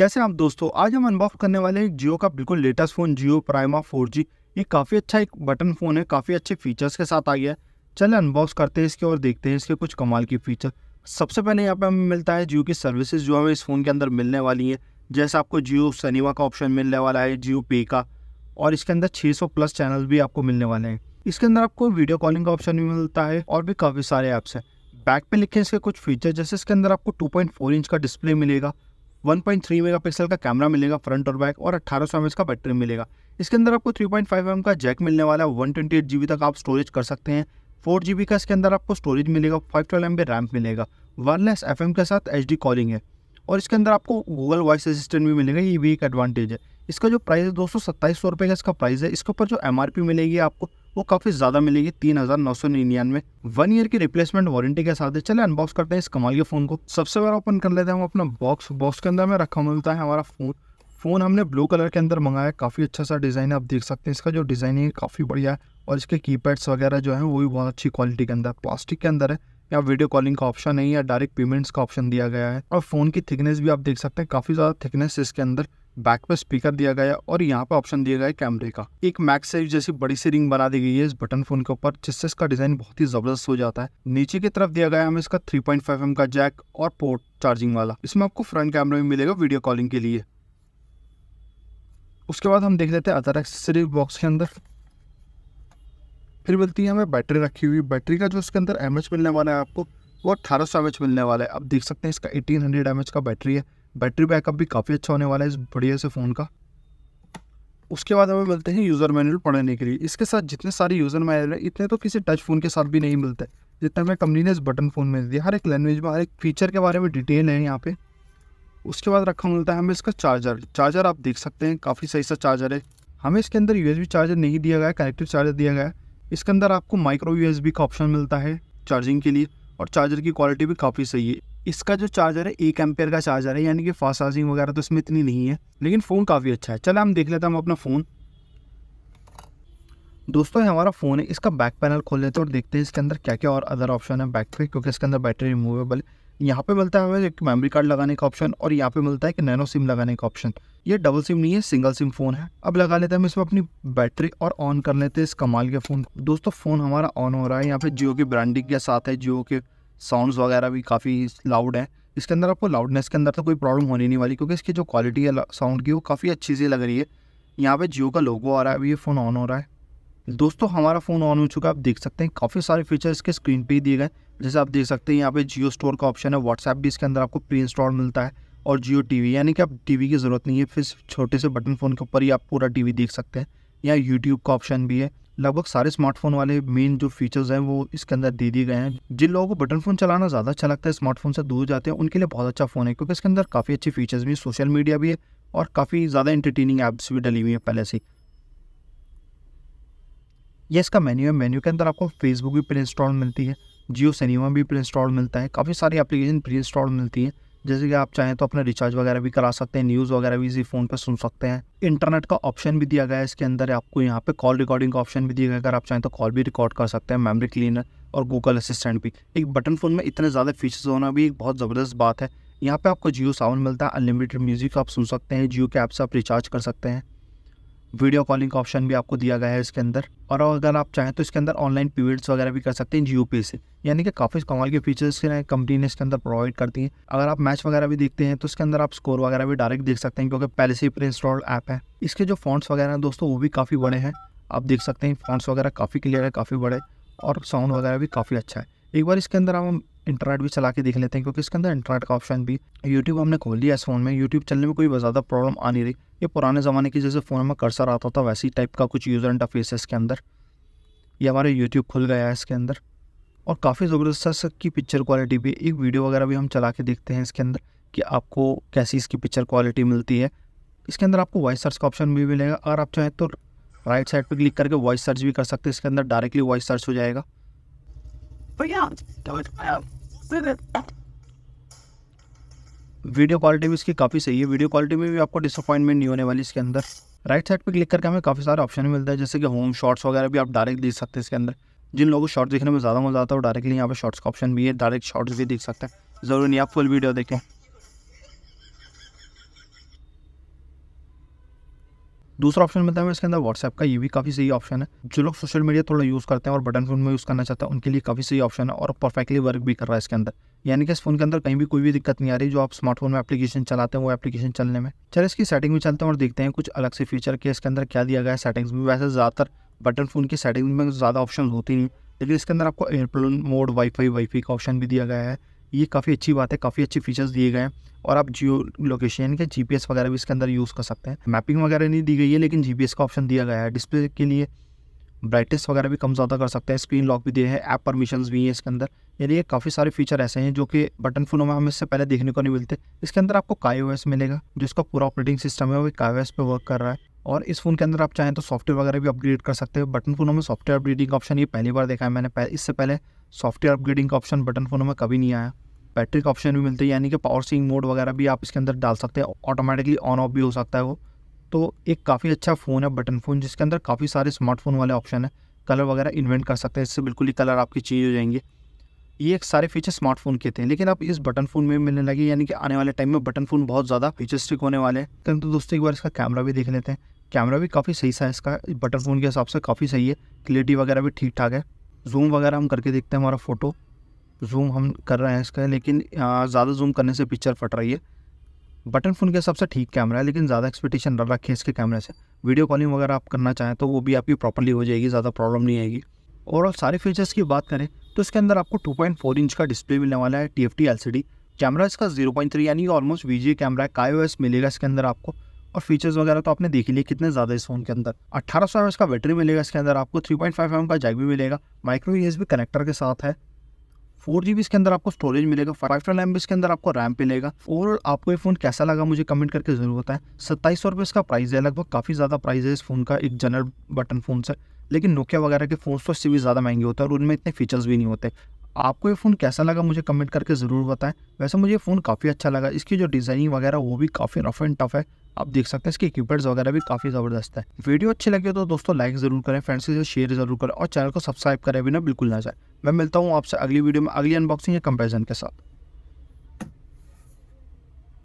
कैसे आप दोस्तों आज हम अनबॉक्स करने वाले हैं जियो का बिल्कुल latest phone Jio Prima four ये काफ़ी अच्छा एक बटन फ़ोन है काफ़ी अच्छे फीचर्स के साथ आ गया है चले अनबॉक्स करते हैं इसके और देखते हैं इसके कुछ कमाल की फीचर सबसे पहले यहाँ पे हमें मिलता है जियो की सर्विसेज जो हमें इस फ़ोन के अंदर मिलने वाली है जैसे आपको जियो सनीवा का ऑप्शन मिलने वाला है जियो पे का और इसके अंदर छः प्लस चैनल भी आपको मिलने वाले हैं इसके अंदर आपको वीडियो कॉलिंग का ऑप्शन भी मिलता है और भी काफ़ी सारे ऐप्स हैं बैक पे लिखे इसके कुछ फीचर जैसे इसके अंदर आपको 2.4 इंच का डिस्प्ले मिलेगा 1.3 मेगापिक्सल का कैमरा मिलेगा फ्रंट और बैक और 1800 सौ का बैटरी मिलेगा इसके अंदर आपको 3.5 पॉइंट का जैक मिलने वाला है वन ट्वेंटी तक आप स्टोरेज कर सकते हैं फोर जी का इसके अंदर आपको स्टोरेज मिलेगा फाइव ट्वेल्व एम रैम मिलेगा वायरलेस एफ के साथ एच कॉलिंग है और इसके अंदर आपको गूगल वॉइस असिस्टेंट भी मिलेगा ये भी एक एडवांटेज है इसका जो प्राइस है दो सत्ताईस सौ रुपये का इसका प्राइस है इसके ऊपर जो एम मिलेगी आपको वो काफ़ी ज़्यादा मिलेगी तीन हज़ार नौ सौ निन्यानवे वन ईयर की रिप्लेसमेंट वारंटी के साथ है चले अनबॉक्स करते हैं इस कमाल के फ़ोन को सबसे पहले ओपन कर लेते हैं हम अपना बॉक्स बॉक्स के अंदर में रखा मिलता है हमारा फ़ोन फ़ोन हमने ब्लू कलर के अंदर मंगाया काफ़ी अच्छा सा डिज़ाइन है आप देख सकते हैं इसका जो डिज़ाइन है काफ़ी बढ़िया है और इसके कीपैड्स वगैरह जो है वो भी बहुत अच्छी क्वालिटी के अंदर प्लास्टिक के अंदर है यहाँ वीडियो कॉलिंग का ऑप्शन है या डायरेक्ट पेमेंट्स का ऑप्शन दिया गया है और फ़ोन की थिकनेस भी आप देख सकते हैं काफ़ी ज़्यादा थिकनेस इसके अंदर बैक पर स्पीकर दिया गया है और यहाँ पर ऑप्शन दिया गया है कैमरे का एक मैक जैसी बड़ी सी रिंग बना दी गई है इस बटन फोन के ऊपर जिससे इसका डिजाइन बहुत ही जबरदस्त हो जाता है नीचे की तरफ दिया गया हमें इसका थ्री पॉइंट एम का जैक और पोर्ट चार्जिंग वाला इसमें आपको फ्रंट कैमरा भी मिलेगा वीडियो कॉलिंग के लिए उसके बाद हम देख लेते हैं अदर एक्सेसरी बॉक्स के अंदर फिर मिलती है हमें बैटरी रखी हुई बैटरी का जो इसके अंदर एम मिलने वाला है आपको वो अट्ठारह सौ मिलने वाला है आप देख सकते हैं इसका एटीन हंड्रेड का बैटरी है बैटरी बैकअप भी काफ़ी अच्छा होने वाला है इस बढ़िया से फ़ोन का उसके बाद हमें मिलते हैं यूज़र मैनुअल पढ़ने के लिए इसके साथ जितने सारे यूज़र मैनुअल है इतने तो किसी टच फ़ोन के साथ भी नहीं मिलते जितना हमें कंपनी ने इस बटन फ़ोन में दिया हर एक लैंग्वेज में हर एक फीचर के बारे में डिटेल है यहाँ पे उसके बाद रखा मिलता है हमें इसका चार्जर चार्जर आप देख सकते हैं काफ़ी सही सा चार्जर है हमें इसके अंदर यू चार्जर नहीं दिया गया कनेक्टिव चार्जर दिया गया इसके अंदर आपको माइक्रो यू का ऑप्शन मिलता है चार्जिंग के लिए और चार्जर की क्वालिटी भी काफ़ी सही है इसका जो चार्जर है एक एम्पेयर का चार्जर है यानी कि फास्ट चार्जिंग वगैरह तो इसमें इतनी नहीं है लेकिन फ़ोन काफ़ी अच्छा है चलो हम देख लेते हैं हम अपना फ़ोन दोस्तों हमारा फ़ोन है इसका बैक पैनल खोल लेते हैं और देखते हैं इसके अंदर क्या क्या और अदर ऑप्शन है बैक पे क्योंकि इसके अंदर बैटरी रिमूवेबल यहाँ पे मिलता है हमें एक मेमोरी कार्ड लगाने का ऑप्शन और यहाँ पे मिलता है कि नैनो सिम लगाने का ऑप्शन ये डबल सिम नहीं है सिंगल सिम फ़ोन है अब लगा लेते हैं हम इसमें अपनी बैटरी और ऑन कर लेते हैं इस कमाल के फ़ोन दोस्तों फ़ोन हमारा ऑन हो रहा है यहाँ पे जियो की ब्रांडिंग के साथ है जियो के साउंड्स वगैरह भी काफ़ी लाउड हैं इसके अंदर आपको लाउडनेस के अंदर तो कोई प्रॉब्लम होने नहीं वाली क्योंकि इसकी जो क्वालिटी है साउंड की वो काफ़ी अच्छी सी लग रही है यहाँ पे जियो का लोगो आ रहा है अभी ये फ़ोन ऑन हो रहा है दोस्तों हमारा फ़ोन ऑन हो चुका है आप देख सकते हैं काफ़ी सारे फीचर्स इसके स्क्रीन पर ही दिए गए जैसे आप देख सकते हैं यहाँ पे जियो स्टोर का ऑप्शन है व्हाट्सएप भी इसके अंदर आपको प्री इंस्टॉल मिलता है और जियो टी यानी कि आप टी की ज़रूरत नहीं है फिर छोटे से बटन फ़ोन के ऊपर ही आप पूरा टी देख सकते हैं यहाँ यूट्यूब का ऑप्शन भी है लगभग सारे स्मार्टफोन वाले मेन जो फीचर्स हैं वो इसके अंदर दे दिए गए हैं जिन लोगों को बटन फ़ोन चलाना ज़्यादा अच्छा लगता है स्मार्टफोन से दूर जाते हैं उनके लिए बहुत अच्छा फ़ोन है क्योंकि इसके अंदर काफ़ी अच्छी फीचर्स भी सोशल मीडिया भी है और काफ़ी ज़्यादा इंटरटेनिंग ऐप्स भी डली हुई हैं पहले से ये इसका मेन्यू है मेन्यू के अंदर आपको फेसबुक भी प्री इंस्टॉल मिलती है जियो सिनेमा भी प्री इंस्टॉल मिलता है काफ़ी सारी एप्लीकेशन प्री इंस्टॉल मिलती है जैसे कि आप चाहें तो अपना रिचार्ज वगैरह भी करा सकते हैं न्यूज़ वगैरह भी इसी फ़ोन पर सुन सकते हैं इंटरनेट का ऑप्शन भी दिया गया है इसके अंदर आपको यहाँ पे कॉल रिकॉर्डिंग का ऑप्शन भी दिया गया अगर आप चाहें तो कॉल भी रिकॉर्ड कर सकते हैं मेमोरी क्लीनर और गूगल असिस्टेंट भी एक बटन फ़ोन में इतने ज़्यादा फीचर्स होना भी एक बहुत ज़बरदस्त बात है यहाँ पर आपको जियो सावन मिलता है अनलिमिटेड म्यूज़िक आप सुन सकते हैं जियो के ऐप से आप रिचार्ज कर सकते हैं वीडियो कॉलिंग का ऑप्शन भी आपको दिया गया है इसके अंदर और अगर आप चाहें तो इसके अंदर ऑनलाइन पेमेंट्स वगैरह भी कर सकते हैं जी पे से यानी कि काफ़ी कमाल के फीचर्स कंपनी ने इसके अंदर प्रोवाइड करती है अगर आप मैच वगैरह भी देखते हैं तो इसके अंदर आप स्कोर वगैरह भी डायरेक्ट देख सकते हैं क्योंकि पहले से ही प्री इंस्टॉल्ड ऐप है इसके जो फॉन्ट्स वगैरह हैं दोस्तों वो भी काफ़ी बड़े हैं आप देख सकते हैं फॉन्ट्स वगैरह काफ़ी क्लियर है काफ़ी बड़े और साउंड वगैरह भी काफ़ी अच्छा है एक बार इसके अंदर हम इंटरनेट भी चला के देख लेते हैं क्योंकि इसके अंदर इंटरनेट का ऑप्शन भी यूट्यूब हमने खोल लिया इस फ़ोन में यूट्यूब चलने में कोई ज़्यादा प्रॉब्लम आ नहीं रही ये पुराने ज़माने की जैसे फ़ोन में कर्सर आता था वैसी टाइप का कुछ यूज़र इंटरफेस है इसके अंदर ये हमारे यूट्यूब खुल गया है इसके अंदर और काफ़ी ज़बरदस्त की पिक्चर क्वालिटी भी एक वीडियो वगैरह भी हम चला के देखते हैं इसके अंदर कि आपको कैसी इसकी पिक्चर क्वालिटी मिलती है इसके अंदर आपको वॉइस सर्च का ऑप्शन भी मिलेगा अगर आप चाहें तो राइट साइड पर क्लिक करके वॉइस सर्च भी कर सकते हैं इसके अंदर डायरेक्टली वॉइस सर्च हो जाएगा तो या वीडियो क्वालिटी भी इसकी काफ़ी सही है वीडियो क्वालिटी में भी आपको डिसअपॉइंटमेंट नहीं होने वाली इसके अंदर राइट साइड पे क्लिक करके हमें काफ़ी सारे ऑप्शन मिलता है जैसे कि होम शॉट्स वगैरह भी आप डायरेक्ट देख सकते हैं इसके अंदर जिन लोगों को शॉर्ट्स देखने में ज़्यादा मज़ा आता है वो डायरेक्टली यहाँ पे शॉर्ट्स का ऑप्शन भी है डायरेक्ट शॉर्ट्स भी देख सकते हैं ज़रूरी नहीं आप फुल वीडियो देखें दूसरा ऑप्शन बताया है इसके अंदर व्हाट्सएप का ये भी काफ़ी सही ऑप्शन है जो लोग सोशल मीडिया थोड़ा यूज़ करते हैं और बटन फोन में यूज़ करना चाहते हैं उनके लिए काफ़ी सही ऑप्शन है और परफेक्टली वर्क भी कर रहा है इसके अंदर यानी कि इस फोन के अंदर कहीं भी कोई भी दिक्कत नहीं आ रही जो आप स्मार्टफोन में एप्लीकेशन चलाते हैं वो एप्लीकेशन चलने में चल इसकी सेटिंग भी चलते हैं और देखते हैं कुछ अलग से फीचर के इसके अंदर क्या दिया गया है सेटिंग्स में वैसे ज़्यादातर बटन फोन की सेटिंग में ज़्यादा ऑप्शन होती नहीं लेकिन इसके अंदर आपको एयरप्लेन मोड वाईफाई वाईफाई का ऑप्शन भी दिया गया है ये काफ़ी अच्छी बात है काफ़ी अच्छे फीचर्स दिए गए हैं और आप जियो लोकेशन के जी वगैरह भी इसके अंदर यूज़ कर सकते हैं मैपिंग वगैरह नहीं दी गई है लेकिन जी का ऑप्शन दिया गया है डिस्प्ले के लिए ब्राइटनेस वगैरह भी कम ज़्यादा कर सकते हैं स्क्रीन लॉक भी दिए हैं ऐप परमिशंस भी हैं इसके अंदर यानी ये काफ़ी सारे फीचर ऐसे हैं जो कि बटन फ़ोनों में हमें इससे पहले देखने को नहीं मिलते इसके अंदर आपको काई मिलेगा जिसका पूरा ऑपरेटिंग सिस्टम है वो काई पे वर्क कर रहा है और इस फ़ोन के अंदर आप चाहें तो सॉफ्टवेयर वगैरह भी अपग्रेड कर सकते हो बटन फ़ोनों में सॉफ्टवेयर अपग्रेडिंग ऑप्शन ये पहली बार देखा है मैंने पह, इससे पहले सॉफ्टवेयर अपग्रेडिंग ऑप्शन बटन फ़ोनों में कभी नहीं आया बैटरी का ऑप्शन भी मिलता है यानी कि पावर सीइंग मोड वगैरह भी आप इसके अंदर डाल सकते हैं ऑटोमेटिकली ऑन ऑफ भी हो सकता है वो तो एक काफ़ी अच्छा फ़ोन है बटन फ़ोन जिसके अंदर काफ़ी सारे स्मार्टफोन वाले ऑप्शन है कलर वगैरह इन्वेंट कर सकते हैं इससे बिल्कुल ही कलर आपकी चेंज हो जाएंगे ये एक सारे फीचर स्मार्टफोन के थे लेकिन अब इस बटन फोन में मिलने लगे यानी कि आने वाले टाइम में बटन फोन बहुत ज़्यादा फीचरस्टिक होने वाले हैं तो दोस्तों एक बार इसका कैमरा भी देख लेते हैं कैमरा भी काफ़ी सही सा है इसका बटन फ़ोन के हिसाब से काफ़ी सही है क्लियरिटी वगैरह भी ठीक ठाक है जूम वगैरह हम करके देखते हैं हमारा फ़ोटो जूम हम कर रहे हैं इसका लेकिन ज़्यादा जूम करने से पिक्चर फट रही है बटन फ़ोन के हिसाब से ठीक कैमरा है लेकिन ज़्यादा एक्सपेक्टेशन डर रखे इसके कैमरे से वीडियो कॉलिंग वगैरह आप करना चाहें तो वो भी आपकी प्रॉपरली हो जाएगी ज़्यादा प्रॉब्लम नहीं आएगी ओवरऑल सारे फीचर्स की बात करें तो इसके अंदर आपको 2.4 इंच का डिस्प्ले मिलने वाला है T F T L D camera इसका 0.3 यानी ऑलमोस्ट वी जी कैमरा है कायो एस मिलेगा इसके अंदर आपको और फीचर्स वगैरह तो आपने देख ही लिए कितने ज़्यादा इस फोन के अंदर अट्ठारह सौ का बैटरी मिलेगा इसके अंदर आपको थ्री पॉइंट फाइव एम का जैक भी मिलेगा माइक्रो भी कनेक्टर के साथ है फोर जी इसके अंदर आपको स्टोरेज मिलेगा फाइव फाइव एम इसके अंदर आपको रैम मिलेगा ओवरऑल आपको ये फोन कैसा लगा मुझे कमेंट करके जरूर है सत्ताईस सौ रुपये इसका प्राइस है लगभग काफ़ी ज़्यादा प्राइस है इस फोन का एक जनरल बटन फोन से लेकिन नोकिया वगैरह के फोन तो इससे भी ज़्यादा महंगे होते हैं और उनमें इतने फीचर्स भी नहीं होते आपको ये फ़ोन कैसा लगा मुझे कमेंट करके ज़रूर बताएं वैसे मुझे फ़ोन काफ़ी अच्छा लगा इसकी जो डिज़ाइनिंग वगैरह वो भी काफ़ी रफ़ एंड टफ़ है आप देख सकते हैं इसके इक्विपमेंट्स वगैरह भी काफी जबरदस्त है वीडियो अच्छी लगे तो दोस्तों लाइक जरूर करें फ्रेंड्स के साथ शेयर जरूर करें और चैनल को सब्सक्राइब करें बिना बिल्कुल ना जाए मैं मिलता हूँ आपसे अगली वीडियो में अगली अनबॉक्सिंग या कंपेरिजन के साथ